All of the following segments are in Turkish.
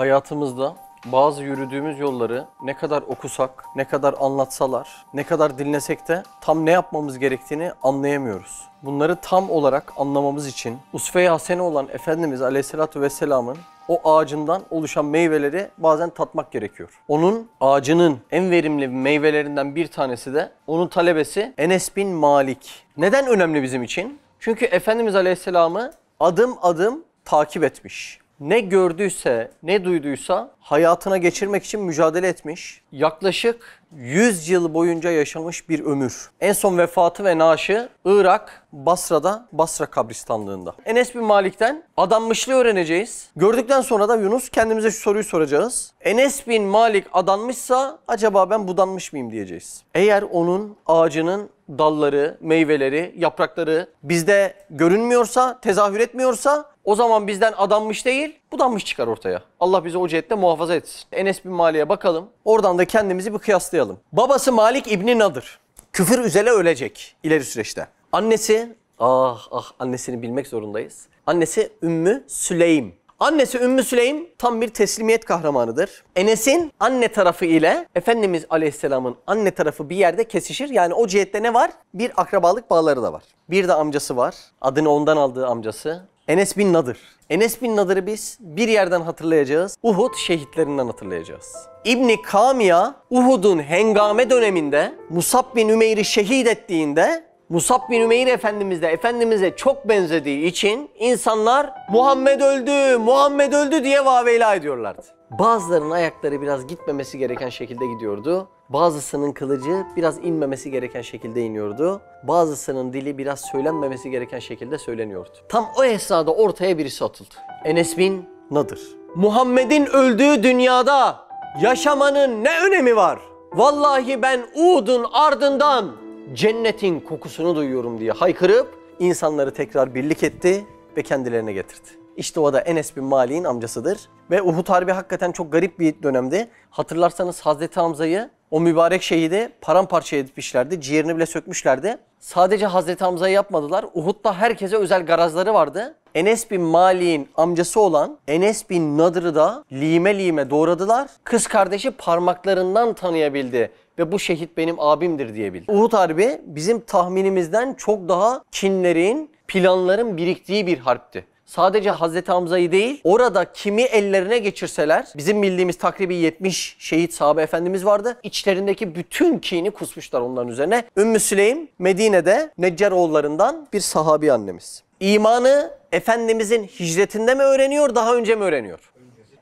hayatımızda bazı yürüdüğümüz yolları ne kadar okusak, ne kadar anlatsalar, ne kadar dinlesek de tam ne yapmamız gerektiğini anlayamıyoruz. Bunları tam olarak anlamamız için Usve-i Hasene olan Efendimiz Aleyhisselatü Vesselam'ın o ağacından oluşan meyveleri bazen tatmak gerekiyor. Onun ağacının en verimli meyvelerinden bir tanesi de onun talebesi Enes bin Malik. Neden önemli bizim için? Çünkü Efendimiz Aleyhisselam'ı adım adım takip etmiş ne gördüyse, ne duyduysa hayatına geçirmek için mücadele etmiş. Yaklaşık 100 yıl boyunca yaşamış bir ömür. En son vefatı ve naaşı Irak, Basra'da, Basra kabristanlığında. Enes bin Malik'ten adanmışlığı öğreneceğiz. Gördükten sonra da Yunus kendimize şu soruyu soracağız. Enes bin Malik adanmışsa acaba ben budanmış mıyım diyeceğiz. Eğer onun ağacının dalları, meyveleri, yaprakları bizde görünmüyorsa, tezahür etmiyorsa o zaman bizden adanmış değil, budanmış çıkar ortaya. Allah bizi o cihette muhafaza etsin. Enes bin Malik'e bakalım. Oradan da kendimizi bir kıyaslayalım. Babası Malik İbni Nadır. Küfür üzere ölecek ileri süreçte. Annesi, ah ah annesini bilmek zorundayız. Annesi Ümmü Süleym. Annesi Ümmü Süleym tam bir teslimiyet kahramanıdır. Enes'in anne tarafı ile Efendimiz Aleyhisselam'ın anne tarafı bir yerde kesişir. Yani o cihette ne var? Bir akrabalık bağları da var. Bir de amcası var. Adını ondan aldığı amcası. Enes bin Nadır. Enes bin Nadır'ı biz bir yerden hatırlayacağız. Uhud şehitlerinden hatırlayacağız. İbni Kamiya Uhud'un hengame döneminde Musab bin Ümeyr'i şehit ettiğinde Musab bin Ümeyr Efendimiz de Efendimiz'e çok benzediği için insanlar Muhammed öldü, Muhammed öldü diye vaveyla ediyorlardı. Bazılarının ayakları biraz gitmemesi gereken şekilde gidiyordu. Bazısının kılıcı biraz inmemesi gereken şekilde iniyordu. Bazısının dili biraz söylenmemesi gereken şekilde söyleniyordu. Tam o esnada ortaya birisi atıldı. Enes bin Nadır. Muhammed'in öldüğü dünyada yaşamanın ne önemi var? Vallahi ben Uğud'un ardından cennetin kokusunu duyuyorum diye haykırıp insanları tekrar birlik etti ve kendilerine getirdi. İşte o da Enes bin Malik'in amcasıdır. Ve Uhud Harbi hakikaten çok garip bir dönemdi. Hatırlarsanız Hazreti Hamza'yı o mübarek şehidi paramparça etmişlerdi. Ciğerini bile sökmüşlerdi. Sadece Hazreti Hamza'yı yapmadılar. Uhud'da herkese özel garazları vardı. Enes bin Malik'in amcası olan Enes bin Nadır'ı da lime lime doğradılar. Kız kardeşi parmaklarından tanıyabildi ve bu şehit benim abimdir diyebildi. Uhud Harbi bizim tahminimizden çok daha kinlerin, planların biriktiği bir harpti sadece Hazreti Hamza'yı değil orada kimi ellerine geçirseler bizim bildiğimiz takribi 70 şehit sahabe efendimiz vardı. İçlerindeki bütün kini kusmuşlar onların üzerine. Ümmü Süleym Medine'de Neccar oğullarından bir sahabi annemiz. İmanı Efendimizin hicretinde mi öğreniyor daha önce mi öğreniyor?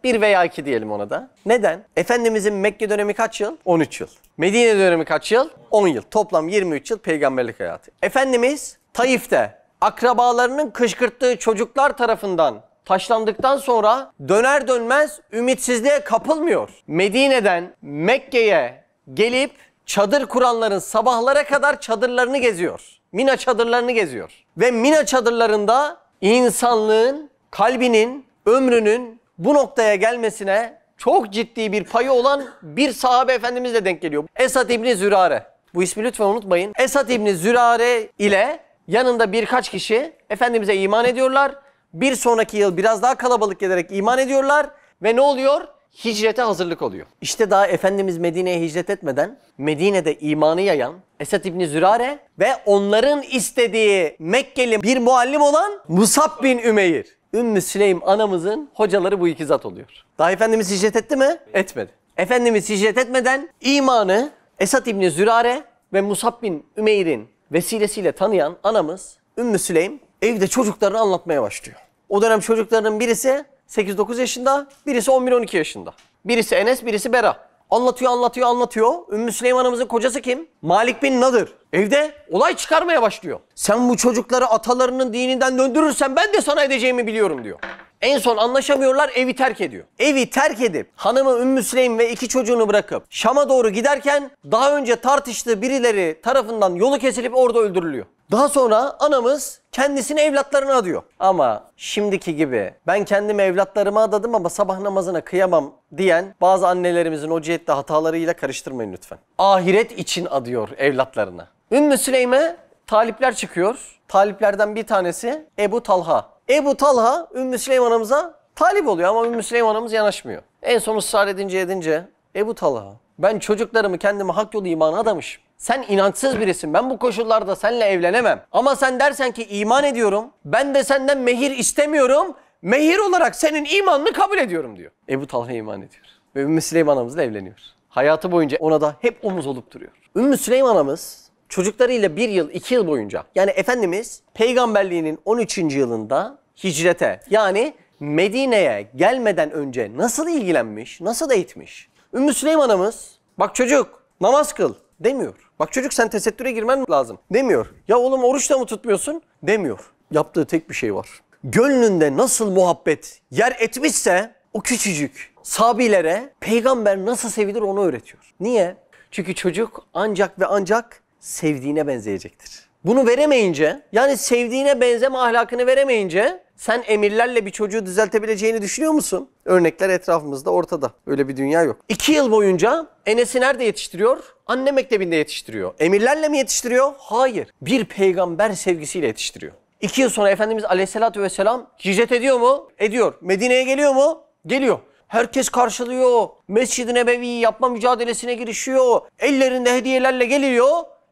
Bir veya iki diyelim ona da. Neden? Efendimizin Mekke dönemi kaç yıl? 13 yıl. Medine dönemi kaç yıl? 10 yıl. Toplam 23 yıl peygamberlik hayatı. Efendimiz Taif'te akrabalarının kışkırttığı çocuklar tarafından taşlandıktan sonra döner dönmez ümitsizliğe kapılmıyor. Medine'den Mekke'ye gelip çadır kuranların sabahlara kadar çadırlarını geziyor. Mina çadırlarını geziyor. Ve Mina çadırlarında insanlığın, kalbinin, ömrünün bu noktaya gelmesine çok ciddi bir payı olan bir sahabe efendimizle denk geliyor. Esad İbni Zürare. Bu ismi lütfen unutmayın. Esad İbni Zürare ile yanında birkaç kişi Efendimiz'e iman ediyorlar. Bir sonraki yıl biraz daha kalabalık gelerek iman ediyorlar ve ne oluyor? Hicrete hazırlık oluyor. İşte daha Efendimiz Medine'ye hicret etmeden Medine'de imanı yayan Esad İbni Zürare ve onların istediği Mekkeli bir muallim olan Musab bin Ümeyr. Ümmü Süleym anamızın hocaları bu iki zat oluyor. Daha Efendimiz hicret etti mi? Etmedi. Efendimiz hicret etmeden imanı Esad İbni Zürare ve Musab bin Ümeyr'in vesilesiyle tanıyan anamız Ümmü Süleym evde çocuklarını anlatmaya başlıyor. O dönem çocuklarının birisi 8-9 yaşında, birisi 11-12 yaşında. Birisi Enes, birisi Bera. Anlatıyor, anlatıyor, anlatıyor. Ümmü Süleyman'ımızın kocası kim? Malik bin Nadır. Evde olay çıkarmaya başlıyor. Sen bu çocukları atalarının dininden döndürürsen ben de sana edeceğimi biliyorum diyor. En son anlaşamıyorlar evi terk ediyor. Evi terk edip hanımı Ümmü Süleym ve iki çocuğunu bırakıp Şam'a doğru giderken daha önce tartıştığı birileri tarafından yolu kesilip orada öldürülüyor. Daha sonra anamız kendisini evlatlarına adıyor. Ama şimdiki gibi ben kendimi evlatlarıma adadım ama sabah namazına kıyamam diyen bazı annelerimizin o cihette hatalarıyla karıştırmayın lütfen. Ahiret için adıyor evlatlarına. Ümmü Süleym'e talipler çıkıyor. Taliplerden bir tanesi Ebu Talha. Ebu Talha Ümmü Süleym anamıza talip oluyor ama Ümmü Süleym anamız yanaşmıyor. En son ısrar edince edince Ebu Talha ben çocuklarımı kendime hak yolu imana adamışım. Sen inançsız birisin. Ben bu koşullarda seninle evlenemem. Ama sen dersen ki iman ediyorum. Ben de senden mehir istemiyorum. Mehir olarak senin imanını kabul ediyorum diyor. Ebu Talha iman ediyor. Ve Ümmü Süleym anamızla evleniyor. Hayatı boyunca ona da hep omuz olup duruyor. Ümmü Süleym anamız çocuklarıyla bir yıl, iki yıl boyunca yani Efendimiz peygamberliğinin 13. yılında hicrete yani Medine'ye gelmeden önce nasıl ilgilenmiş, nasıl eğitmiş? Ümmü Süleymanımız, bak çocuk namaz kıl demiyor. Bak çocuk sen tesettüre girmen lazım demiyor. Ya oğlum oruç da mı tutmuyorsun demiyor. Yaptığı tek bir şey var. Gönlünde nasıl muhabbet yer etmişse o küçücük sabilere peygamber nasıl sevilir onu öğretiyor. Niye? Çünkü çocuk ancak ve ancak sevdiğine benzeyecektir. Bunu veremeyince yani sevdiğine benzeme ahlakını veremeyince sen emirlerle bir çocuğu düzeltebileceğini düşünüyor musun? Örnekler etrafımızda ortada. Öyle bir dünya yok. İki yıl boyunca Enes'i nerede yetiştiriyor? Anne mektebinde yetiştiriyor. Emirlerle mi yetiştiriyor? Hayır. Bir peygamber sevgisiyle yetiştiriyor. İki yıl sonra Efendimiz Aleyhisselatü Vesselam hicret ediyor mu? Ediyor. Medine'ye geliyor mu? Geliyor. Herkes karşılıyor. Mescid-i Nebevi'yi yapma mücadelesine girişiyor. Ellerinde hediyelerle geliyor.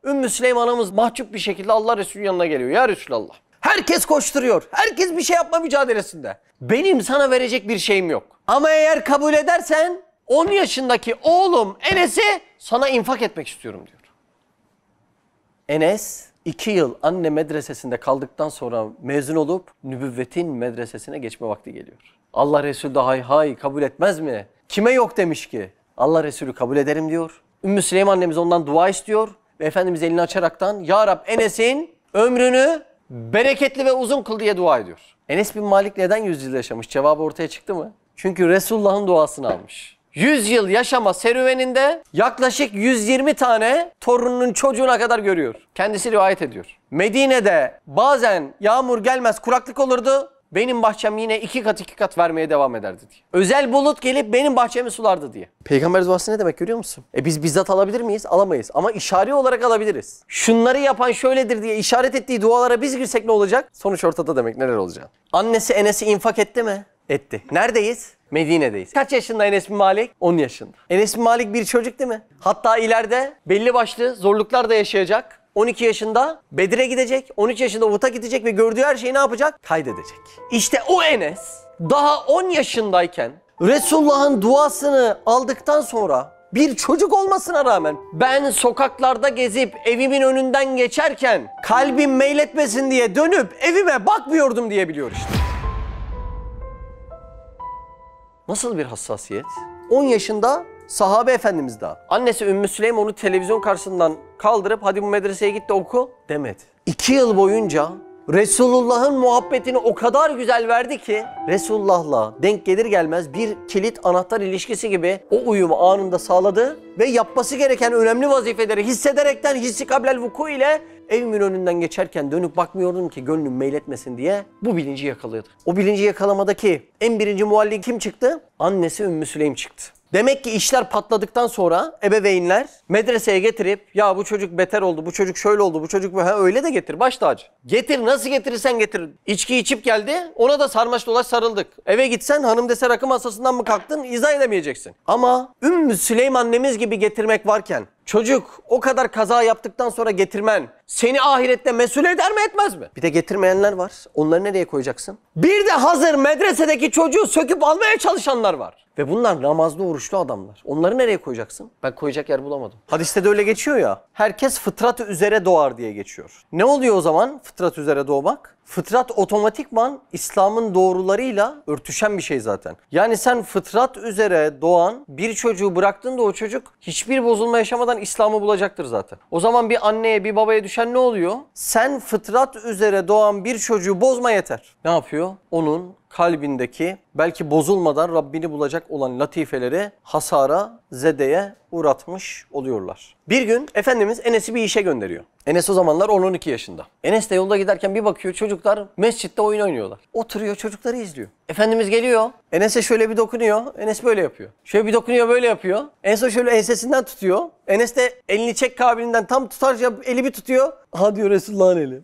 Ümmü Süleyman'ımız mahcup bir şekilde Allah Resulü yanına geliyor. Ya Resulallah. Herkes koşturuyor. Herkes bir şey yapma mücadelesinde. Benim sana verecek bir şeyim yok. Ama eğer kabul edersen 10 yaşındaki oğlum Enes'i sana infak etmek istiyorum diyor. Enes 2 yıl anne medresesinde kaldıktan sonra mezun olup nübüvvetin medresesine geçme vakti geliyor. Allah Resulü de hay hay kabul etmez mi? Kime yok demiş ki? Allah Resulü kabul ederim diyor. Ümmü Süleyman annemiz ondan dua istiyor ve Efendimiz elini açaraktan Ya Rab Enes'in ömrünü bereketli ve uzun kıl diye dua ediyor. Enes bin Malik neden 100 yıl yaşamış? Cevabı ortaya çıktı mı? Çünkü Resulullah'ın duasını almış. 100 yıl yaşama serüveninde yaklaşık 120 tane torununun çocuğuna kadar görüyor. Kendisi rivayet ediyor. Medine'de bazen yağmur gelmez kuraklık olurdu benim bahçem yine iki kat iki kat vermeye devam ederdi diye. Özel bulut gelip benim bahçemi sulardı diye. Peygamber duası ne demek görüyor musun? E biz bizzat alabilir miyiz? Alamayız ama işari olarak alabiliriz. Şunları yapan şöyledir diye işaret ettiği dualara biz girsek ne olacak? Sonuç ortada demek neler olacak? Annesi Enes'i infak etti mi? Etti. Neredeyiz? Medine'deyiz. Kaç yaşında Enes bin Malik? 10 yaşında. Enes bin Malik bir çocuk değil mi? Hatta ileride belli başlı zorluklar da yaşayacak. 12 yaşında Bedir'e gidecek, 13 yaşında Uhud'a gidecek ve gördüğü her şeyi ne yapacak? Kaydedecek. İşte o Enes daha 10 yaşındayken Resulullah'ın duasını aldıktan sonra bir çocuk olmasına rağmen ben sokaklarda gezip evimin önünden geçerken kalbim meyletmesin diye dönüp evime bakmıyordum diye biliyor işte. Nasıl bir hassasiyet? 10 yaşında Sahabe Efendimiz daha. Annesi Ümmü Süleym onu televizyon karşısından kaldırıp hadi bu medreseye git de oku demedi. İki yıl boyunca Resulullah'ın muhabbetini o kadar güzel verdi ki Resulullah'la denk gelir gelmez bir kilit anahtar ilişkisi gibi o uyumu anında sağladı ve yapması gereken önemli vazifeleri hissederekten hissi kablel vuku ile evimin önünden geçerken dönüp bakmıyordum ki gönlüm meyletmesin diye bu bilinci yakalıyordu. O bilinci yakalamadaki en birinci muallim kim çıktı? Annesi Ümmü Süleym çıktı. Demek ki işler patladıktan sonra ebeveynler medreseye getirip ya bu çocuk beter oldu, bu çocuk şöyle oldu, bu çocuk böyle öyle de getir baş tacı. Getir nasıl getirirsen getir. İçki içip geldi ona da sarmaş dolaş sarıldık. Eve gitsen hanım dese rakı masasından mı kalktın izah edemeyeceksin. Ama Ümmü Süleym annemiz gibi getirmek varken Çocuk o kadar kaza yaptıktan sonra getirmen seni ahirette mesul eder mi etmez mi? Bir de getirmeyenler var. Onları nereye koyacaksın? Bir de hazır medresedeki çocuğu söküp almaya çalışanlar var. Ve bunlar namazlı oruçlu adamlar. Onları nereye koyacaksın? Ben koyacak yer bulamadım. Hadiste de öyle geçiyor ya. Herkes fıtrat üzere doğar diye geçiyor. Ne oluyor o zaman fıtrat üzere doğmak? fıtrat otomatikman İslam'ın doğrularıyla örtüşen bir şey zaten. Yani sen fıtrat üzere doğan bir çocuğu bıraktığında o çocuk hiçbir bozulma yaşamadan İslam'ı bulacaktır zaten. O zaman bir anneye bir babaya düşen ne oluyor? Sen fıtrat üzere doğan bir çocuğu bozma yeter. Ne yapıyor? Onun kalbindeki belki bozulmadan Rabbini bulacak olan latifeleri hasara, zedeye uğratmış oluyorlar. Bir gün Efendimiz Enes'i bir işe gönderiyor. Enes o zamanlar 10-12 yaşında. Enes de yolda giderken bir bakıyor çocuklar mescitte oyun oynuyorlar. Oturuyor çocukları izliyor. Efendimiz geliyor. Enes'e şöyle bir dokunuyor. Enes böyle yapıyor. Şöyle bir dokunuyor böyle yapıyor. Enes o şöyle ensesinden tutuyor. Enes de elini çek kabilinden tam tutarca eli bir tutuyor. Ha diyor Resulullah'ın eli.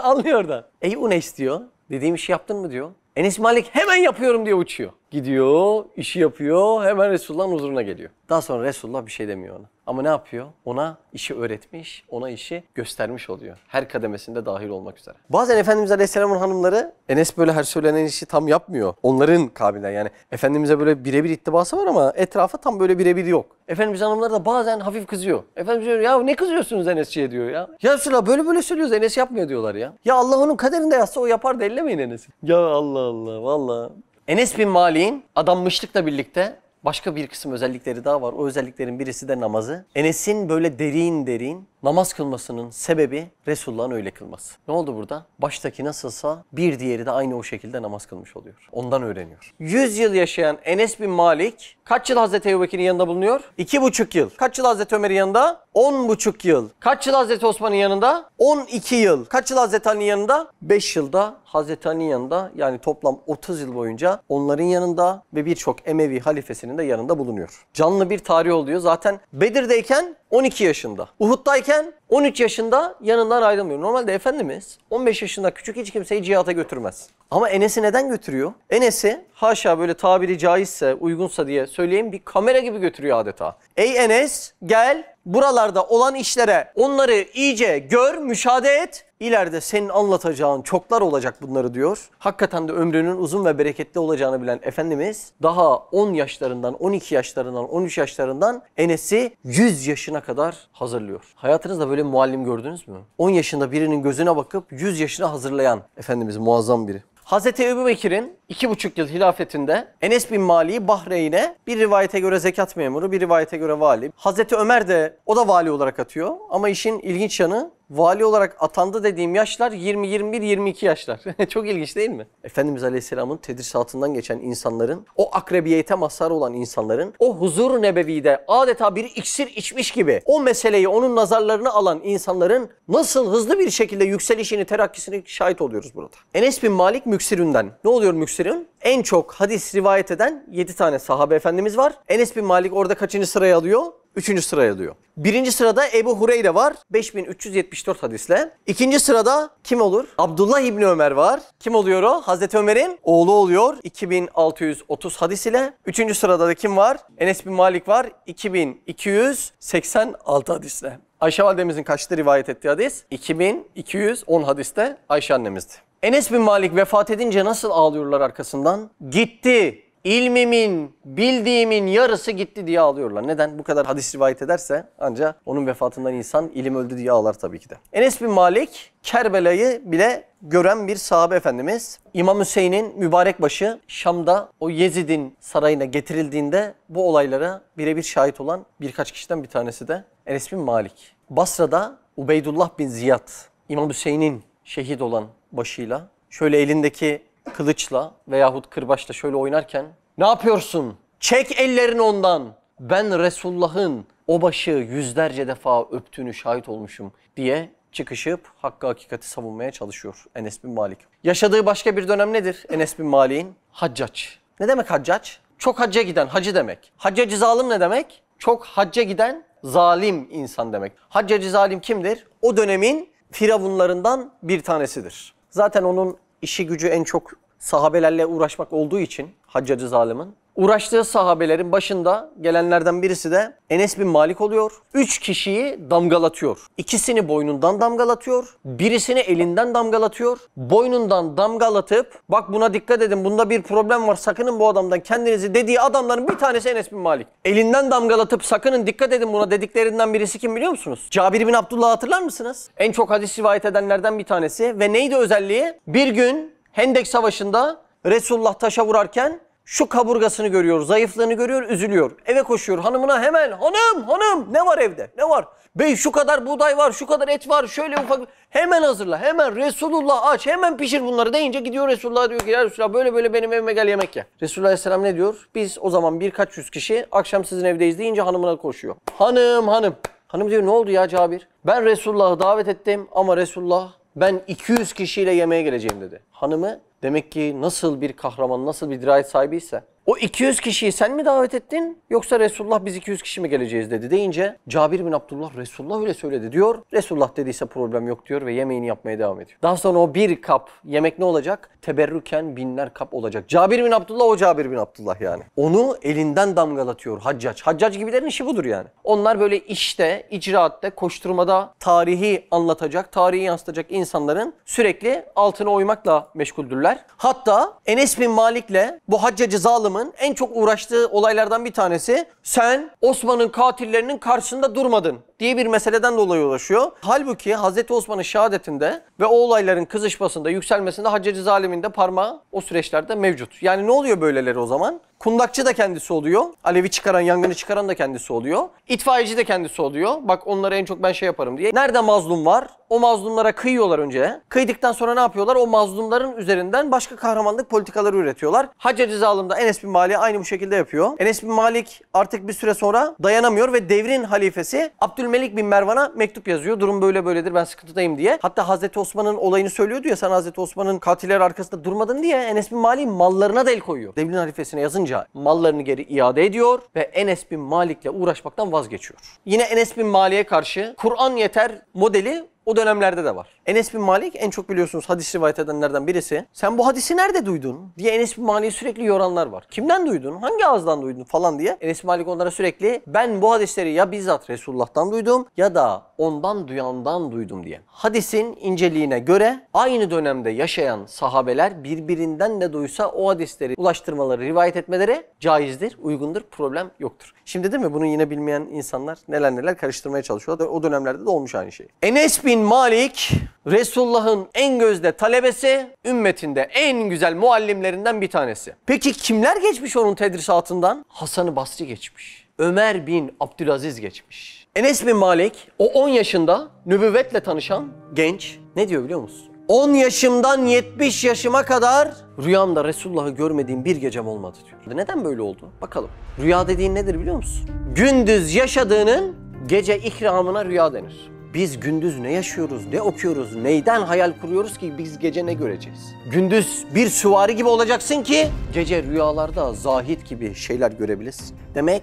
Anlıyor da. Ey Unes diyor. Dediğim işi yaptın mı diyor. Enes Malik hemen yapıyorum diye uçuyor gidiyor, işi yapıyor, hemen Resulullah'ın huzuruna geliyor. Daha sonra Resulullah bir şey demiyor ona. Ama ne yapıyor? Ona işi öğretmiş, ona işi göstermiş oluyor. Her kademesinde dahil olmak üzere. Bazen Efendimiz Aleyhisselam'ın hanımları Enes böyle her söylenen işi tam yapmıyor. Onların kabilen yani Efendimiz'e böyle birebir ittibası var ama etrafa tam böyle birebir yok. Efendimiz hanımları da bazen hafif kızıyor. Efendimiz diyor ya ne kızıyorsunuz Enes'ciye diyor ya. Ya Resulallah böyle böyle söylüyoruz Enes yapmıyor diyorlar ya. Ya Allah onun kaderinde yazsa o yapar da ellemeyin Enes'i. Ya Allah Allah valla Enes bin Malik'in adammışlıkla birlikte başka bir kısım özellikleri daha var. O özelliklerin birisi de namazı. Enes'in böyle derin derin namaz kılmasının sebebi Resulullah'ın öyle kılması. Ne oldu burada? Baştaki nasılsa bir diğeri de aynı o şekilde namaz kılmış oluyor. Ondan öğreniyor. 100 yıl yaşayan Enes bin Malik kaç yıl Hazreti Ebubekir'in yanında bulunuyor? 2,5 yıl. Kaç yıl Hazreti Ömer'in yanında? 10,5 yıl. Kaç yıl Hazreti Osman'ın yanında? 12 yıl. Kaç yıl Hazreti Ali'nin yanında? 5 yılda Hazreti Ali'nin yanında yani toplam 30 yıl boyunca onların yanında ve birçok Emevi halifesinin de yanında bulunuyor. Canlı bir tarih oluyor. Zaten Bedir'deyken 12 yaşında. Uhud'dayken 13 yaşında yanından ayrılmıyor. Normalde Efendimiz 15 yaşında küçük hiç kimseyi cihata götürmez. Ama Enes'i neden götürüyor? Enes'i haşa böyle tabiri caizse, uygunsa diye söyleyeyim bir kamera gibi götürüyor adeta. Ey Enes gel buralarda olan işlere onları iyice gör, müşahede et. İleride senin anlatacağın çoklar olacak bunları diyor. Hakikaten de ömrünün uzun ve bereketli olacağını bilen Efendimiz daha 10 yaşlarından, 12 yaşlarından, 13 yaşlarından Enes'i 100 yaşına kadar hazırlıyor. Hayatınızda böyle bir muallim gördünüz mü? 10 yaşında birinin gözüne bakıp 100 yaşına hazırlayan Efendimiz muazzam biri. Hz. Ebu Bekir'in buçuk yıl hilafetinde Enes bin mali Bahreyn'e bir rivayete göre zekat memuru, bir rivayete göre vali. Hz. Ömer de o da vali olarak atıyor ama işin ilginç yanı vali olarak atandı dediğim yaşlar 20, 21, 22 yaşlar. Çok ilginç değil mi? Efendimiz Aleyhisselam'ın tedrisatından geçen insanların, o akrebiyete mazhar olan insanların, o huzur nebevide adeta bir iksir içmiş gibi o meseleyi onun nazarlarını alan insanların nasıl hızlı bir şekilde yükselişini, terakkisini şahit oluyoruz burada. Enes bin Malik Müksirün'den. Ne oluyor Müksirün? En çok hadis rivayet eden 7 tane sahabe efendimiz var. Enes bin Malik orada kaçıncı sırayı alıyor? Üçüncü sıraya diyor. Birinci sırada Ebu Hureyre var 5374 hadisle. İkinci sırada kim olur? Abdullah İbni Ömer var. Kim oluyor o? Hazreti Ömer'in oğlu oluyor 2630 hadis ile. Üçüncü sırada da kim var? Enes bin Malik var 2286 hadisle. Ayşe validemizin kaçta rivayet ettiği hadis? 2210 hadiste Ayşe annemizdi. Enes bin Malik vefat edince nasıl ağlıyorlar arkasından? Gitti ilmimin, bildiğimin yarısı gitti diye ağlıyorlar. Neden? Bu kadar hadis rivayet ederse ancak onun vefatından insan ilim öldü diye ağlar tabii ki de. Enes bin Malik Kerbela'yı bile gören bir sahabe efendimiz. İmam Hüseyin'in mübarek başı Şam'da o Yezid'in sarayına getirildiğinde bu olaylara birebir şahit olan birkaç kişiden bir tanesi de Enes bin Malik. Basra'da Ubeydullah bin Ziyad, İmam Hüseyin'in şehit olan başıyla şöyle elindeki kılıçla veyahut kırbaçla şöyle oynarken ne yapıyorsun? Çek ellerini ondan. Ben Resulullah'ın o başı yüzlerce defa öptüğünü şahit olmuşum diye çıkışıp hakkı hakikati savunmaya çalışıyor Enes bin Malik. Yaşadığı başka bir dönem nedir Enes bin Malik'in? Haccac. Ne demek haccac? Çok hacca giden, hacı demek. Haccacı zalim ne demek? Çok hacca giden zalim insan demek. Haccacı zalim kimdir? O dönemin firavunlarından bir tanesidir. Zaten onun işi gücü en çok sahabelerle uğraşmak olduğu için Haccacı Zalim'in uğraştığı sahabelerin başında gelenlerden birisi de Enes bin Malik oluyor. Üç kişiyi damgalatıyor. İkisini boynundan damgalatıyor, birisini elinden damgalatıyor. Boynundan damgalatıp bak buna dikkat edin bunda bir problem var sakının bu adamdan kendinizi dediği adamların bir tanesi Enes bin Malik. Elinden damgalatıp sakının dikkat edin buna dediklerinden birisi kim biliyor musunuz? Cabir bin Abdullah hatırlar mısınız? En çok hadis rivayet edenlerden bir tanesi ve neydi özelliği? Bir gün Hendek Savaşı'nda Resulullah taşa vurarken şu kaburgasını görüyor, zayıflığını görüyor, üzülüyor. Eve koşuyor hanımına hemen hanım hanım ne var evde ne var? Bey şu kadar buğday var, şu kadar et var, şöyle ufak hemen hazırla hemen Resulullah aç hemen pişir bunları deyince gidiyor Resulullah diyor ki ya Resulullah böyle böyle benim evime gel yemek ye. Resulullah Aleyhisselam ne diyor? Biz o zaman birkaç yüz kişi akşam sizin evdeyiz deyince hanımına koşuyor. Hanım hanım. Hanım diyor ne oldu ya Cabir? Ben Resulullah'ı davet ettim ama Resulullah ben 200 kişiyle yemeğe geleceğim dedi. Hanımı demek ki nasıl bir kahraman, nasıl bir dirayet sahibiyse o 200 kişiyi sen mi davet ettin yoksa Resulullah biz 200 kişi mi geleceğiz dedi deyince Cabir bin Abdullah Resulullah öyle söyledi diyor. Resulullah dediyse problem yok diyor ve yemeğini yapmaya devam ediyor. Daha sonra o bir kap yemek ne olacak? Teberrüken binler kap olacak. Cabir bin Abdullah o Cabir bin Abdullah yani. Onu elinden damgalatıyor haccac. Haccac gibilerin işi budur yani. Onlar böyle işte, icraatte, koşturmada tarihi anlatacak, tarihi yansıtacak insanların sürekli altına oymakla meşguldürler. Hatta Enes bin Malik'le bu haccacı zalimi adamın en çok uğraştığı olaylardan bir tanesi sen Osman'ın katillerinin karşısında durmadın diye bir meseleden dolayı ulaşıyor. Halbuki Hazreti Osman'ın şehadetinde ve o olayların kızışmasında, yükselmesinde Hacer-i Zalim'in de parmağı o süreçlerde mevcut. Yani ne oluyor böyleleri o zaman? Kundakçı da kendisi oluyor. Alevi çıkaran, yangını çıkaran da kendisi oluyor. İtfaiyeci de kendisi oluyor. Bak onlara en çok ben şey yaparım diye. Nerede mazlum var? O mazlumlara kıyıyorlar önce. Kıydıktan sonra ne yapıyorlar? O mazlumların üzerinden başka kahramanlık politikaları üretiyorlar. Hacca cezalimde Enes bin Malik aynı bu şekilde yapıyor. Enes bin Malik artık bir süre sonra dayanamıyor ve devrin halifesi Abdülmelik bin Mervan'a mektup yazıyor. Durum böyle böyledir ben sıkıntıdayım diye. Hatta Hazreti Osman'ın olayını söylüyordu ya sen Hazreti Osman'ın katiller arkasında durmadın diye Enes bin Malik mallarına da el koyuyor. Devrin halifesine yazınca kazanınca mallarını geri iade ediyor ve Enes bin Malik'le uğraşmaktan vazgeçiyor. Yine Enes bin Malik'e karşı Kur'an yeter modeli o dönemlerde de var. Enes bin Malik en çok biliyorsunuz hadis rivayet edenlerden birisi. Sen bu hadisi nerede duydun diye Enes bin Malik'i sürekli yoranlar var. Kimden duydun? Hangi ağızdan duydun falan diye. Enes bin Malik onlara sürekli ben bu hadisleri ya bizzat Resulullah'tan duydum ya da ondan duyandan duydum diye. Hadisin inceliğine göre aynı dönemde yaşayan sahabeler birbirinden de duysa o hadisleri ulaştırmaları, rivayet etmeleri caizdir, uygundur, problem yoktur. Şimdi değil mi bunu yine bilmeyen insanlar neler neler karıştırmaya çalışıyorlar. O dönemlerde de olmuş aynı şey. Enes bin bin Malik Resulullah'ın en gözde talebesi, ümmetinde en güzel muallimlerinden bir tanesi. Peki kimler geçmiş onun tedrisatından? Hasan-ı Basri geçmiş. Ömer bin Abdülaziz geçmiş. Enes bin Malik o 10 yaşında nübüvvetle tanışan genç ne diyor biliyor musun? 10 yaşımdan 70 yaşıma kadar rüyamda Resulullah'ı görmediğim bir gecem olmadı diyor. Neden böyle oldu? Bakalım. Rüya dediğin nedir biliyor musun? Gündüz yaşadığının gece ikramına rüya denir. Biz gündüz ne yaşıyoruz, ne okuyoruz, neyden hayal kuruyoruz ki biz gece ne göreceğiz? Gündüz bir süvari gibi olacaksın ki gece rüyalarda zahit gibi şeyler görebilirsin. Demek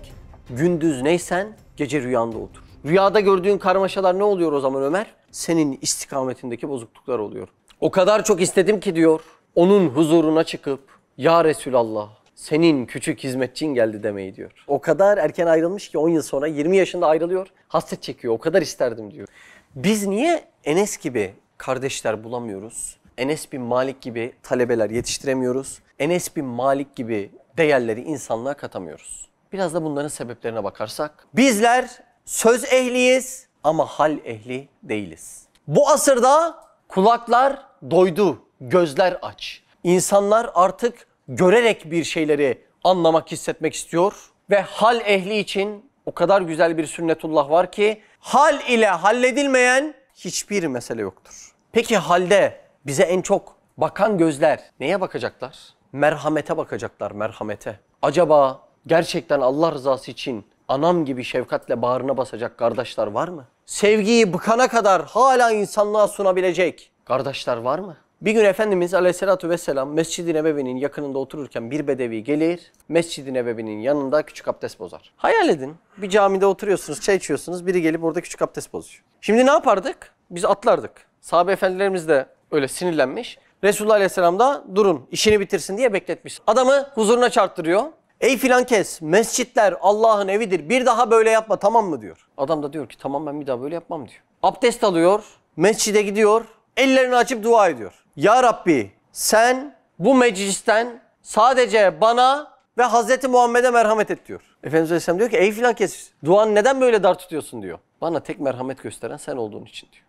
gündüz neysen gece rüyanda otur. Rüyada gördüğün karmaşalar ne oluyor o zaman Ömer? Senin istikametindeki bozukluklar oluyor. O kadar çok istedim ki diyor, onun huzuruna çıkıp ya Resulallah senin küçük hizmetçin geldi demeyi diyor. O kadar erken ayrılmış ki 10 yıl sonra 20 yaşında ayrılıyor. Hasret çekiyor o kadar isterdim diyor. Biz niye Enes gibi kardeşler bulamıyoruz? Enes bin Malik gibi talebeler yetiştiremiyoruz. Enes bin Malik gibi değerleri insanlığa katamıyoruz. Biraz da bunların sebeplerine bakarsak. Bizler söz ehliyiz ama hal ehli değiliz. Bu asırda kulaklar doydu, gözler aç. İnsanlar artık görerek bir şeyleri anlamak, hissetmek istiyor. Ve hal ehli için o kadar güzel bir sünnetullah var ki hal ile halledilmeyen hiçbir mesele yoktur. Peki halde bize en çok bakan gözler neye bakacaklar? Merhamete bakacaklar, merhamete. Acaba gerçekten Allah rızası için anam gibi şefkatle bağrına basacak kardeşler var mı? Sevgiyi bıkana kadar hala insanlığa sunabilecek kardeşler var mı? Bir gün Efendimiz Aleyhisselatü Vesselam Mescid-i Nebevi'nin yakınında otururken bir bedevi gelir, Mescid-i Nebevi'nin yanında küçük abdest bozar. Hayal edin bir camide oturuyorsunuz, çay içiyorsunuz, biri gelip orada küçük abdest bozuyor. Şimdi ne yapardık? Biz atlardık. Sahabe efendilerimiz de öyle sinirlenmiş. Resulullah Aleyhisselam da durun işini bitirsin diye bekletmiş. Adamı huzuruna çarptırıyor. Ey filan kes mescitler Allah'ın evidir bir daha böyle yapma tamam mı diyor. Adam da diyor ki tamam ben bir daha böyle yapmam diyor. Abdest alıyor, mescide gidiyor, ellerini açıp dua ediyor. Ya Rabbi sen bu meclisten sadece bana ve Hazreti Muhammed'e merhamet et diyor. Efendimiz Aleyhisselam diyor ki ey filan kes duan neden böyle dar tutuyorsun diyor. Bana tek merhamet gösteren sen olduğun için diyor.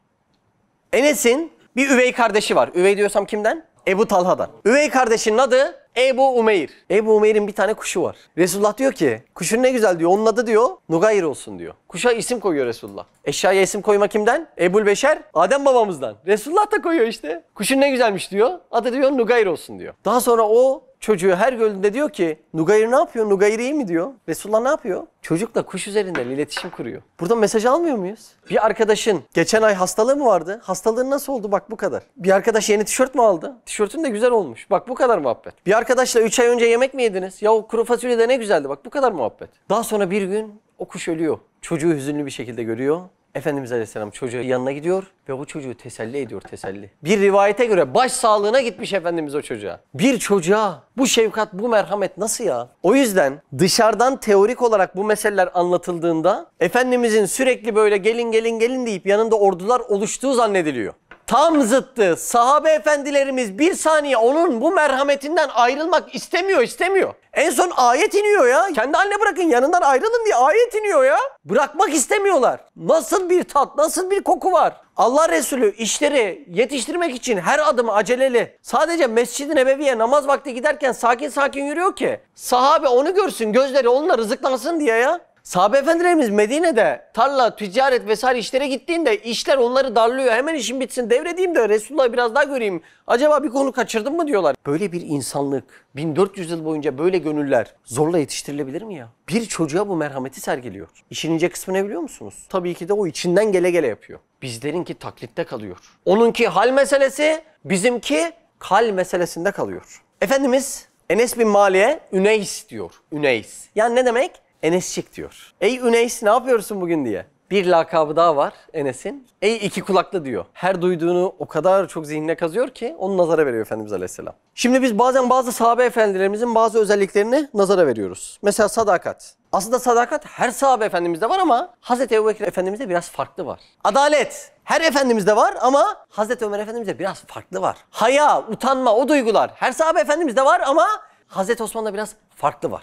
Enes'in bir üvey kardeşi var. Üvey diyorsam kimden? Ebu Talha'dan. Üvey kardeşinin adı Ebu Umeyr. Ebu Umeyr'in bir tane kuşu var. Resulullah diyor ki kuşun ne güzel diyor onun adı diyor Nugayr olsun diyor. Kuşa isim koyuyor Resulullah. Eşyaya isim koyma kimden? Ebul Beşer, Adem babamızdan. Resulullah da koyuyor işte. Kuşun ne güzelmiş diyor. Adı diyor Nugayr olsun diyor. Daha sonra o çocuğu her gördüğünde diyor ki Nugayr ne yapıyor? Nugayr iyi mi diyor. Resulullah ne yapıyor? Çocukla kuş üzerinden iletişim kuruyor. Burada mesaj almıyor muyuz? Bir arkadaşın geçen ay hastalığı mı vardı? Hastalığın nasıl oldu? Bak bu kadar. Bir arkadaş yeni tişört mü aldı? Tişörtün de güzel olmuş. Bak bu kadar muhabbet. Bir arkadaşla 3 ay önce yemek mi yediniz? Ya o kuru fasulye de ne güzeldi. Bak bu kadar muhabbet. Daha sonra bir gün o kuş ölüyor. Çocuğu hüzünlü bir şekilde görüyor. Efendimiz Aleyhisselam çocuğu yanına gidiyor ve bu çocuğu teselli ediyor teselli. Bir rivayete göre baş sağlığına gitmiş Efendimiz o çocuğa. Bir çocuğa bu şefkat, bu merhamet nasıl ya? O yüzden dışarıdan teorik olarak bu meseleler anlatıldığında Efendimizin sürekli böyle gelin gelin gelin deyip yanında ordular oluştuğu zannediliyor tam zıttı. Sahabe efendilerimiz bir saniye onun bu merhametinden ayrılmak istemiyor istemiyor. En son ayet iniyor ya. Kendi haline bırakın yanından ayrılın diye ayet iniyor ya. Bırakmak istemiyorlar. Nasıl bir tat, nasıl bir koku var. Allah Resulü işleri yetiştirmek için her adımı aceleli. Sadece Mescid-i Nebevi'ye namaz vakti giderken sakin sakin yürüyor ki. Sahabe onu görsün, gözleri onunla rızıklansın diye ya. Sahabe efendilerimiz Medine'de tarla, ticaret vesaire işlere gittiğinde işler onları darlıyor. Hemen işim bitsin devredeyim de Resulullah'ı biraz daha göreyim. Acaba bir konu kaçırdım mı diyorlar. Böyle bir insanlık 1400 yıl boyunca böyle gönüller zorla yetiştirilebilir mi ya? Bir çocuğa bu merhameti sergiliyor. İşin ince kısmını biliyor musunuz? Tabii ki de o içinden gele gele yapıyor. Bizlerinki taklitte kalıyor. Onunki hal meselesi, bizimki kal meselesinde kalıyor. Efendimiz Enes bin Mali'ye Üneys diyor. Üneys. Yani ne demek? Enesçik diyor. Ey Üneys ne yapıyorsun bugün diye. Bir lakabı daha var Enes'in. Ey iki kulaklı diyor. Her duyduğunu o kadar çok zihnine kazıyor ki onu nazara veriyor Efendimiz Aleyhisselam. Şimdi biz bazen bazı sahabe efendilerimizin bazı özelliklerini nazara veriyoruz. Mesela sadakat. Aslında sadakat her sahabe efendimizde var ama Hazreti Ebubekir Efendimiz'de biraz farklı var. Adalet her efendimizde var ama Hazreti Ömer Efendimiz'de biraz farklı var. Haya, utanma o duygular her sahabe efendimizde var ama Hazreti Osman'da biraz farklı var.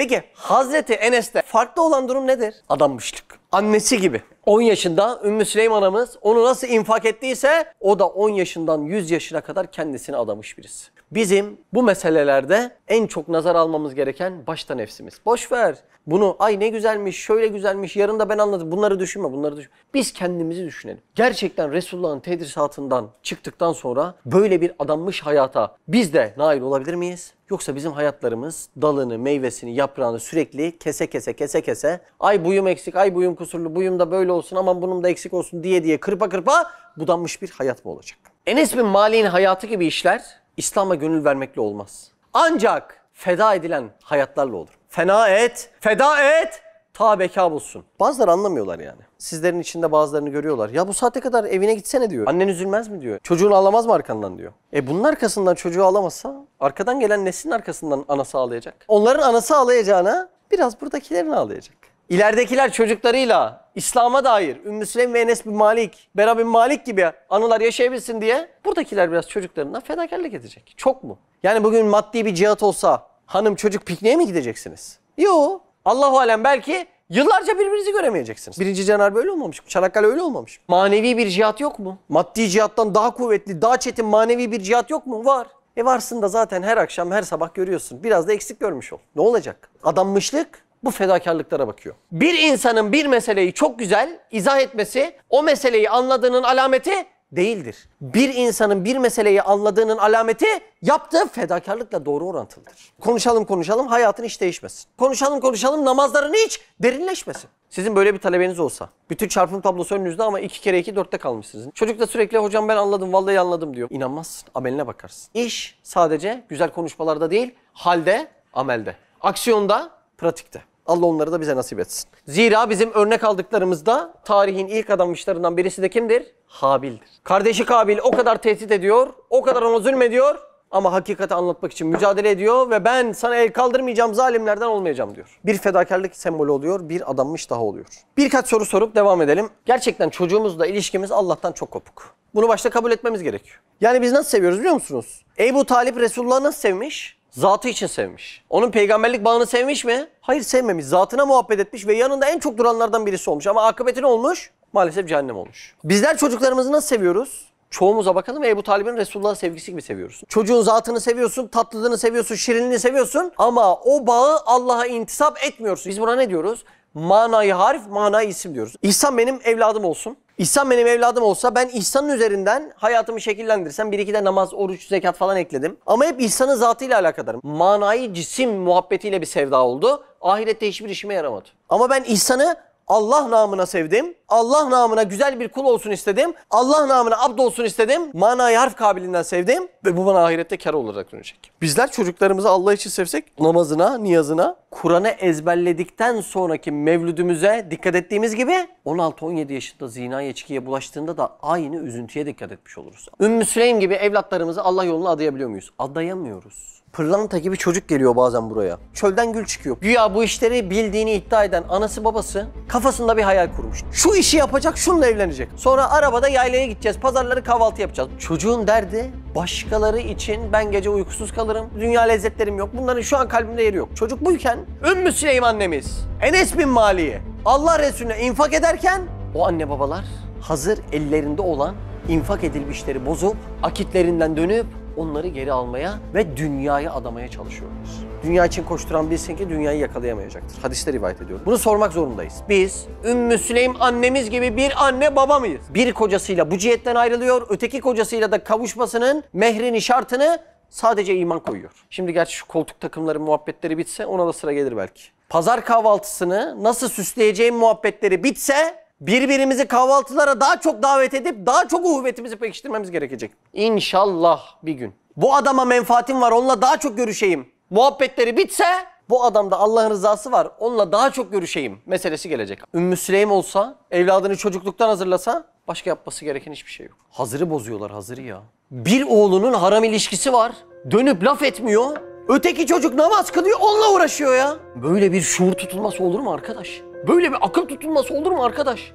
Peki Hazreti Enes'te farklı olan durum nedir? Adammışlık. Annesi gibi. 10 yaşında Ümmü Süleymanımız onu nasıl infak ettiyse o da 10 yaşından 100 yaşına kadar kendisini adamış birisi. Bizim bu meselelerde en çok nazar almamız gereken başta nefsimiz. Boş ver. Bunu ay ne güzelmiş, şöyle güzelmiş, yarın da ben anladım. Bunları düşünme, bunları düşün. Biz kendimizi düşünelim. Gerçekten Resulullah'ın tedrisatından çıktıktan sonra böyle bir adanmış hayata biz de nail olabilir miyiz? Yoksa bizim hayatlarımız dalını, meyvesini, yaprağını sürekli kese kese kese kese ay buyum eksik, ay buyum kusurlu, buyum da böyle olsun, aman bunun da eksik olsun diye diye kırpa kırpa budanmış bir hayat mı olacak? Enes bin Malik'in hayatı gibi işler İslam'a gönül vermekle olmaz. Ancak feda edilen hayatlarla olur. Fena et, feda et, ta beka bulsun. Bazıları anlamıyorlar yani. Sizlerin içinde bazılarını görüyorlar. Ya bu saate kadar evine gitsene diyor. Annen üzülmez mi diyor. Çocuğun ağlamaz mı arkandan diyor. E bunun arkasından çocuğu ağlamasa arkadan gelen neslin arkasından anası ağlayacak. Onların anası ağlayacağına biraz buradakilerin ağlayacak. İleridekiler çocuklarıyla İslam'a dair Ümmü Süleym ve Enes bin Malik, Bera bin Malik gibi anılar yaşayabilsin diye buradakiler biraz çocuklarına fedakarlık edecek. Çok mu? Yani bugün maddi bir cihat olsa hanım çocuk pikniğe mi gideceksiniz? Yo. Allahu alem belki Yıllarca birbirinizi göremeyeceksiniz. Birinci Cenab böyle olmamış. mı? Çanakkale öyle olmamış. mı? Manevi bir cihat yok mu? Maddi cihattan daha kuvvetli, daha çetin manevi bir cihat yok mu? Var. E varsın da zaten her akşam, her sabah görüyorsun. Biraz da eksik görmüş ol. Ne olacak? Adammışlık bu fedakarlıklara bakıyor. Bir insanın bir meseleyi çok güzel izah etmesi o meseleyi anladığının alameti değildir. Bir insanın bir meseleyi anladığının alameti yaptığı fedakarlıkla doğru orantılıdır. Konuşalım konuşalım hayatın hiç değişmesin. Konuşalım konuşalım namazların hiç derinleşmesin. Sizin böyle bir talebeniz olsa. Bütün çarpım tablosu önünüzde ama iki kere iki dörtte kalmışsınız. Çocuk da sürekli hocam ben anladım vallahi anladım diyor. İnanmazsın ameline bakarsın. İş sadece güzel konuşmalarda değil halde amelde. Aksiyonda pratikte. Allah onları da bize nasip etsin. Zira bizim örnek aldıklarımızda tarihin ilk adammışlarından birisi de kimdir? Habil'dir. Kardeşi Kabil o kadar tehdit ediyor, o kadar ona zulmediyor ama hakikati anlatmak için mücadele ediyor ve ben sana el kaldırmayacağım, zalimlerden olmayacağım diyor. Bir fedakarlık sembolü oluyor, bir adammış daha oluyor. Birkaç soru sorup devam edelim. Gerçekten çocuğumuzla ilişkimiz Allah'tan çok kopuk. Bunu başta kabul etmemiz gerekiyor. Yani biz nasıl seviyoruz biliyor musunuz? Ebu Talip Resulullah'ı nasıl sevmiş? Zatı için sevmiş. Onun peygamberlik bağını sevmiş mi? Hayır sevmemiş. Zatına muhabbet etmiş ve yanında en çok duranlardan birisi olmuş. Ama akıbeti ne olmuş? Maalesef cehennem olmuş. Bizler çocuklarımızı nasıl seviyoruz? Çoğumuza bakalım Ebu Talib'in Resulullah sevgisi gibi seviyoruz. Çocuğun zatını seviyorsun, tatlılığını seviyorsun, şirinliğini seviyorsun ama o bağı Allah'a intisap etmiyorsun. Biz buna ne diyoruz? Manayı harf, manayı isim diyoruz. İhsan benim evladım olsun. İhsan benim evladım olsa ben İhsan'ın üzerinden hayatımı şekillendirirsem bir iki de namaz, oruç, zekat falan ekledim. Ama hep İhsan'ın zatıyla alakadarım. Manayı cisim muhabbetiyle bir sevda oldu. Ahirette hiçbir işime yaramadı. Ama ben İhsan'ı Allah namına sevdim. Allah namına güzel bir kul olsun istedim. Allah namına abd olsun istedim. Manayı harf kabilinden sevdim. Ve bu bana ahirette kar olarak dönecek. Bizler çocuklarımızı Allah için sevsek namazına, niyazına, Kur'an'ı ezberledikten sonraki mevlüdümüze dikkat ettiğimiz gibi 16-17 yaşında zina içkiye bulaştığında da aynı üzüntüye dikkat etmiş oluruz. Ümmü Süleym gibi evlatlarımızı Allah yoluna adayabiliyor muyuz? Adayamıyoruz pırlanta gibi çocuk geliyor bazen buraya. Çölden gül çıkıyor. Güya bu işleri bildiğini iddia eden anası babası kafasında bir hayal kurmuş. Şu işi yapacak, şununla evlenecek. Sonra arabada yaylaya gideceğiz, pazarları kahvaltı yapacağız. Çocuğun derdi başkaları için ben gece uykusuz kalırım, dünya lezzetlerim yok. Bunların şu an kalbimde yeri yok. Çocuk buyken Ümmü Süleym annemiz, Enes bin Maliye, Allah Resulüne infak ederken o anne babalar hazır ellerinde olan infak edilmişleri bozup akitlerinden dönüp onları geri almaya ve dünyaya adamaya çalışıyoruz. Dünya için koşturan bilsin ki dünyayı yakalayamayacaktır. Hadisler rivayet ediyor. Bunu sormak zorundayız. Biz Ümmü Süleym annemiz gibi bir anne baba mıyız? Bir kocasıyla bu cihetten ayrılıyor, öteki kocasıyla da kavuşmasının mehrini şartını sadece iman koyuyor. Şimdi gerçi şu koltuk takımları muhabbetleri bitse ona da sıra gelir belki. Pazar kahvaltısını nasıl süsleyeceğim muhabbetleri bitse birbirimizi kahvaltılara daha çok davet edip daha çok uhuvvetimizi pekiştirmemiz gerekecek. İnşallah bir gün. Bu adama menfaatim var onunla daha çok görüşeyim. Muhabbetleri bitse bu adamda Allah'ın rızası var onunla daha çok görüşeyim meselesi gelecek. Ümmü Süleym olsa evladını çocukluktan hazırlasa başka yapması gereken hiçbir şey yok. Hazırı bozuyorlar hazırı ya. Bir oğlunun haram ilişkisi var dönüp laf etmiyor. Öteki çocuk namaz kılıyor onunla uğraşıyor ya. Böyle bir şuur tutulması olur mu arkadaş? Böyle bir akıl tutulması olur mu arkadaş?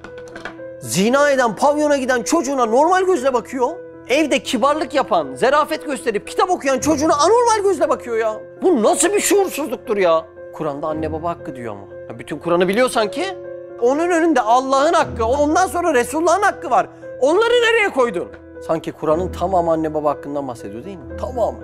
Zina eden, pavyona giden çocuğuna normal gözle bakıyor. Evde kibarlık yapan, zerafet gösterip kitap okuyan çocuğuna anormal gözle bakıyor ya. Bu nasıl bir şuursuzluktur ya? Kur'an'da anne baba hakkı diyor mu? Bütün Kur'an'ı biliyorsan ki onun önünde Allah'ın hakkı, ondan sonra Resulullah'ın hakkı var. Onları nereye koydun? Sanki Kur'an'ın tamamı anne baba hakkından bahsediyor değil mi? Tamam.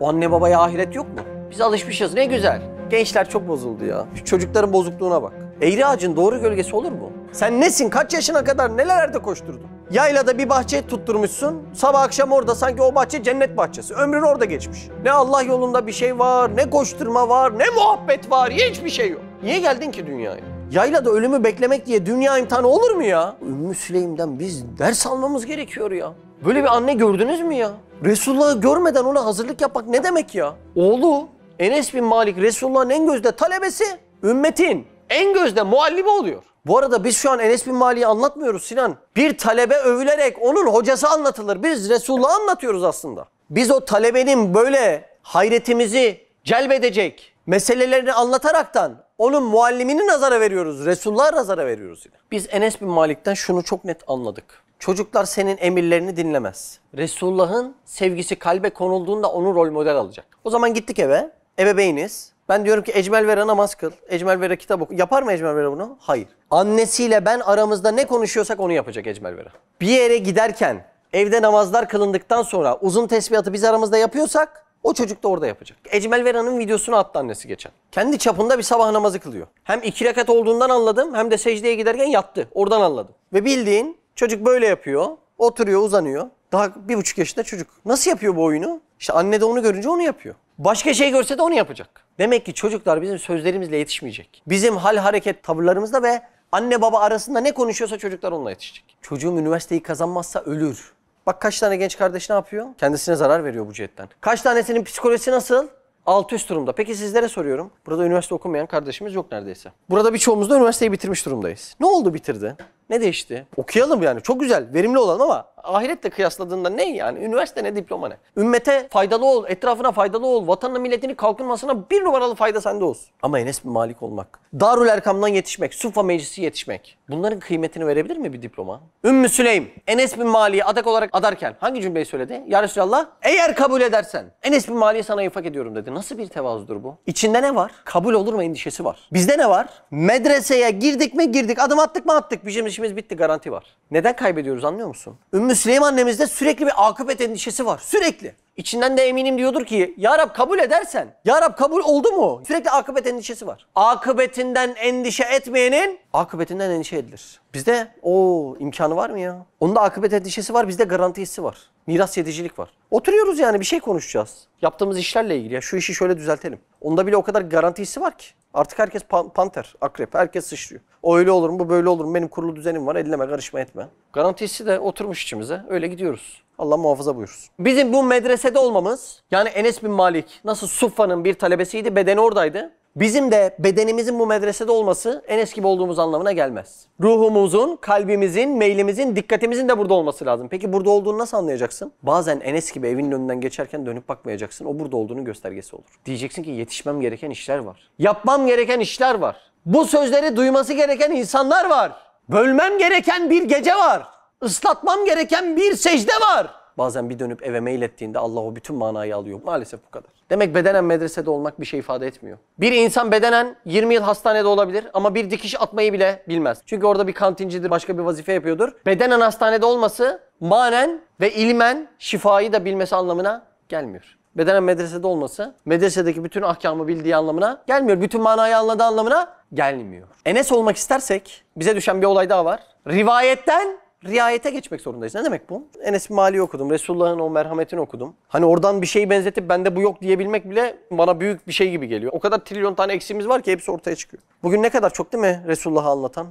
O anne babaya ahiret yok mu? Biz alışmışız ne güzel. Gençler çok bozuldu ya. çocukların bozukluğuna bak. Eğri ağacın doğru gölgesi olur mu? Sen nesin? Kaç yaşına kadar nelerde koşturdun? Yaylada bir bahçe tutturmuşsun. Sabah akşam orada sanki o bahçe cennet bahçesi. Ömrün orada geçmiş. Ne Allah yolunda bir şey var, ne koşturma var, ne muhabbet var, hiçbir şey yok. Niye geldin ki dünyaya? Yaylada ölümü beklemek diye dünya imtihanı olur mu ya? Ümmü Süleym'den biz ders almamız gerekiyor ya. Böyle bir anne gördünüz mü ya? Resulullah'ı görmeden ona hazırlık yapmak ne demek ya? Oğlu Enes bin Malik Resulullah'ın en gözde talebesi, ümmetin en gözde muallimi oluyor. Bu arada biz şu an Enes bin Malik'i anlatmıyoruz Sinan. Bir talebe övülerek onun hocası anlatılır. Biz Resulullah anlatıyoruz aslında. Biz o talebenin böyle hayretimizi celbedecek meselelerini anlataraktan onun muallimini nazara veriyoruz. Resulullah nazara veriyoruz yine. Biz Enes bin Malik'ten şunu çok net anladık. Çocuklar senin emirlerini dinlemez. Resulullah'ın sevgisi kalbe konulduğunda onu rol model alacak. O zaman gittik eve ebeveyniz. Ben diyorum ki Ecmel Vera namaz kıl, Ecmel Vera kitap oku. Yapar mı Ecmel Vera bunu? Hayır. Annesiyle ben aramızda ne konuşuyorsak onu yapacak Ecmel Vera. Bir yere giderken evde namazlar kılındıktan sonra uzun tesbihatı biz aramızda yapıyorsak o çocuk da orada yapacak. Ecmel Vera'nın videosunu attı annesi geçen. Kendi çapında bir sabah namazı kılıyor. Hem iki rekat olduğundan anladım hem de secdeye giderken yattı. Oradan anladım. Ve bildiğin çocuk böyle yapıyor. Oturuyor uzanıyor. Daha bir buçuk yaşında çocuk. Nasıl yapıyor bu oyunu? İşte anne de onu görünce onu yapıyor. Başka şey görse de onu yapacak. Demek ki çocuklar bizim sözlerimizle yetişmeyecek. Bizim hal hareket tavırlarımızla ve anne baba arasında ne konuşuyorsa çocuklar onunla yetişecek. Çocuğum üniversiteyi kazanmazsa ölür. Bak kaç tane genç kardeş ne yapıyor? Kendisine zarar veriyor bu cihetten. Kaç tanesinin psikolojisi nasıl? Alt üst durumda. Peki sizlere soruyorum. Burada üniversite okumayan kardeşimiz yok neredeyse. Burada birçoğumuz da üniversiteyi bitirmiş durumdayız. Ne oldu bitirdi? Ne değişti? Okuyalım yani çok güzel, verimli olalım ama ahirette kıyasladığında ne yani? Üniversite ne, diploma ne? Ümmete faydalı ol, etrafına faydalı ol, vatanına milletini kalkınmasına bir numaralı fayda sende olsun. Ama Enes bir Malik olmak, Darül Erkam'dan yetişmek, Sufa Meclisi yetişmek. Bunların kıymetini verebilir mi bir diploma? Ümmü Süleym, Enes bin Mali'yi adak olarak adarken hangi cümleyi söyledi? Ya Resulallah, eğer kabul edersen Enes bin Mali'yi sana infak ediyorum dedi. Nasıl bir tevazudur bu? İçinde ne var? Kabul olur mu endişesi var. Bizde ne var? Medreseye girdik mi girdik, adım attık mı attık. Bir işimiz bitti garanti var. Neden kaybediyoruz anlıyor musun? Ümmü Süleyman annemizde sürekli bir akıbet endişesi var. Sürekli. İçinden de eminim diyordur ki Ya Rab kabul edersen. Ya Rab kabul oldu mu? Sürekli akıbet endişesi var. Akıbetinden endişe etmeyenin akıbetinden endişe edilir. Bizde o imkanı var mı ya? Onda akıbet endişesi var bizde garanti hissi var. Miras yedicilik var. Oturuyoruz yani bir şey konuşacağız. Yaptığımız işlerle ilgili ya şu işi şöyle düzeltelim. Onda bile o kadar garanti hissi var ki. Artık herkes pan panter, akrep, herkes sıçrıyor. O öyle olur mu, bu böyle olur mu, benim kurulu düzenim var, elleme, karışma etme. Garantisi de oturmuş içimize, öyle gidiyoruz. Allah muhafaza buyursun. Bizim bu medresede olmamız yani Enes bin Malik nasıl Suffa'nın bir talebesiydi bedeni oradaydı. Bizim de bedenimizin bu medresede olması Enes gibi olduğumuz anlamına gelmez. Ruhumuzun, kalbimizin, meylimizin, dikkatimizin de burada olması lazım. Peki burada olduğunu nasıl anlayacaksın? Bazen Enes gibi evinin önünden geçerken dönüp bakmayacaksın. O burada olduğunun göstergesi olur. Diyeceksin ki yetişmem gereken işler var. Yapmam gereken işler var. Bu sözleri duyması gereken insanlar var. Bölmem gereken bir gece var ıslatmam gereken bir secde var. Bazen bir dönüp eve mail ettiğinde Allah o bütün manayı alıyor. Maalesef bu kadar. Demek bedenen medresede olmak bir şey ifade etmiyor. Bir insan bedenen 20 yıl hastanede olabilir ama bir dikiş atmayı bile bilmez. Çünkü orada bir kantincidir, başka bir vazife yapıyordur. Bedenen hastanede olması manen ve ilmen şifayı da bilmesi anlamına gelmiyor. Bedenen medresede olması medresedeki bütün ahkamı bildiği anlamına gelmiyor. Bütün manayı anladığı anlamına gelmiyor. Enes olmak istersek bize düşen bir olay daha var. Rivayetten riayete geçmek zorundayız. Ne demek bu? Enes Mali okudum, Resulullah'ın o merhametini okudum. Hani oradan bir şeyi benzetip bende bu yok diyebilmek bile bana büyük bir şey gibi geliyor. O kadar trilyon tane eksiğimiz var ki hepsi ortaya çıkıyor. Bugün ne kadar çok değil mi Resulullah'ı anlatan?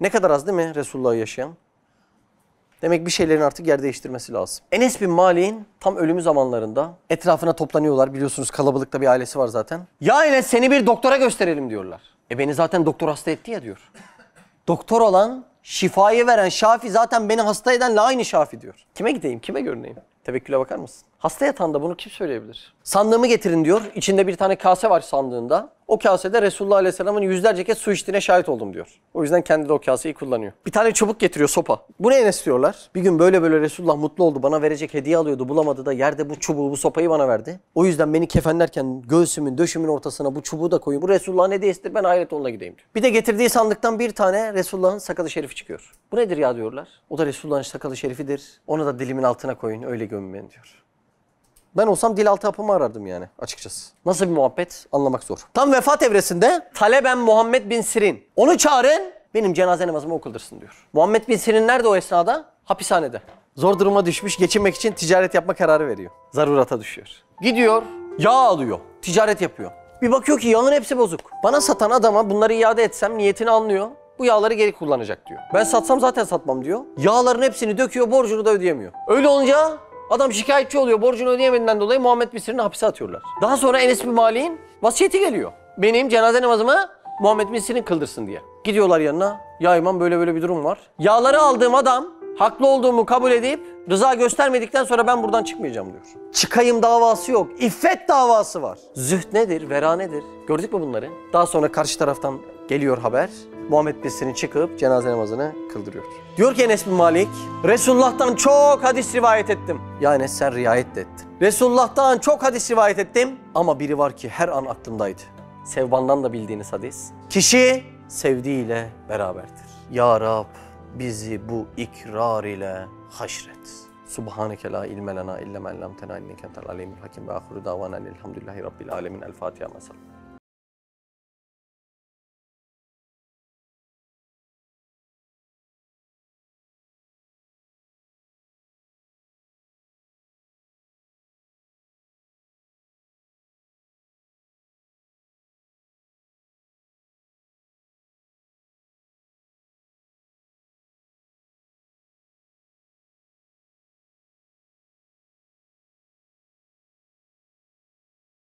Ne kadar az değil mi Resulullah'ı yaşayan? Demek bir şeylerin artık yer değiştirmesi lazım. Enes bin Mali'nin tam ölümü zamanlarında etrafına toplanıyorlar. Biliyorsunuz kalabalıkta bir ailesi var zaten. Ya Enes seni bir doktora gösterelim diyorlar. E beni zaten doktor hasta etti ya diyor. Doktor olan şifayı veren şafi zaten beni hasta edenle aynı şafi diyor. Kime gideyim, kime görüneyim? Tevekküle bakar mısın? Hasta yatağında bunu kim söyleyebilir? Sandığımı getirin diyor. İçinde bir tane kase var sandığında. O kasede Resulullah Aleyhisselam'ın yüzlerce kez su içtiğine şahit oldum diyor. O yüzden kendi de o kaseyi kullanıyor. Bir tane çubuk getiriyor sopa. Bu ne Enes diyorlar. Bir gün böyle böyle Resulullah mutlu oldu. Bana verecek hediye alıyordu. Bulamadı da yerde bu çubuğu bu sopayı bana verdi. O yüzden beni kefenlerken göğsümün döşümün ortasına bu çubuğu da koyun. Bu Resulullah'ın hediyesidir ben ahiret onunla gideyim diyor. Bir de getirdiği sandıktan bir tane Resulullah'ın sakalı şerifi çıkıyor. Bu nedir ya diyorlar. O da Resulullah'ın sakalı şerifidir. Onu da dilimin altına koyun öyle gömün beni diyor. Ben olsam dil altı hapımı arardım yani açıkçası. Nasıl bir muhabbet anlamak zor. Tam vefat evresinde taleben Muhammed bin Sirin. Onu çağırın benim cenaze namazımı okuldursun diyor. Muhammed bin Sirin nerede o esnada? Hapishanede. Zor duruma düşmüş geçinmek için ticaret yapma kararı veriyor. Zarurata düşüyor. Gidiyor yağ alıyor. Ticaret yapıyor. Bir bakıyor ki yağın hepsi bozuk. Bana satan adama bunları iade etsem niyetini anlıyor. Bu yağları geri kullanacak diyor. Ben satsam zaten satmam diyor. Yağların hepsini döküyor borcunu da ödeyemiyor. Öyle olunca Adam şikayetçi oluyor. Borcunu ödeyemediğinden dolayı Muhammed Mısır'ını hapise atıyorlar. Daha sonra Enes bin Malik'in vasiyeti geliyor. Benim cenaze namazımı Muhammed Mısır'ın kıldırsın diye. Gidiyorlar yanına. Ya imam böyle böyle bir durum var. Yağları aldığım adam haklı olduğumu kabul edip rıza göstermedikten sonra ben buradan çıkmayacağım diyor. Çıkayım davası yok. İffet davası var. Züht nedir? Vera nedir? Gördük mü bunları? Daha sonra karşı taraftan geliyor haber. Muhammed bin Besir'in çıkıp cenaze namazını kıldırıyor. Diyor ki Enes bin Malik, Resulullah'tan çok hadis rivayet ettim. Yani sen riayet de ettin. Resulullah'tan çok hadis rivayet ettim ama biri var ki her an aklımdaydı. Sevban'dan da bildiğiniz hadis. Kişi sevdiğiyle beraberdir. Ya Rab bizi bu ikrar ile haşret. Subhaneke la ilme lena illa men lam tena inneke entel alimul hakim ve ahiru davana elhamdülillahi rabbil alamin. El Fatiha mesela.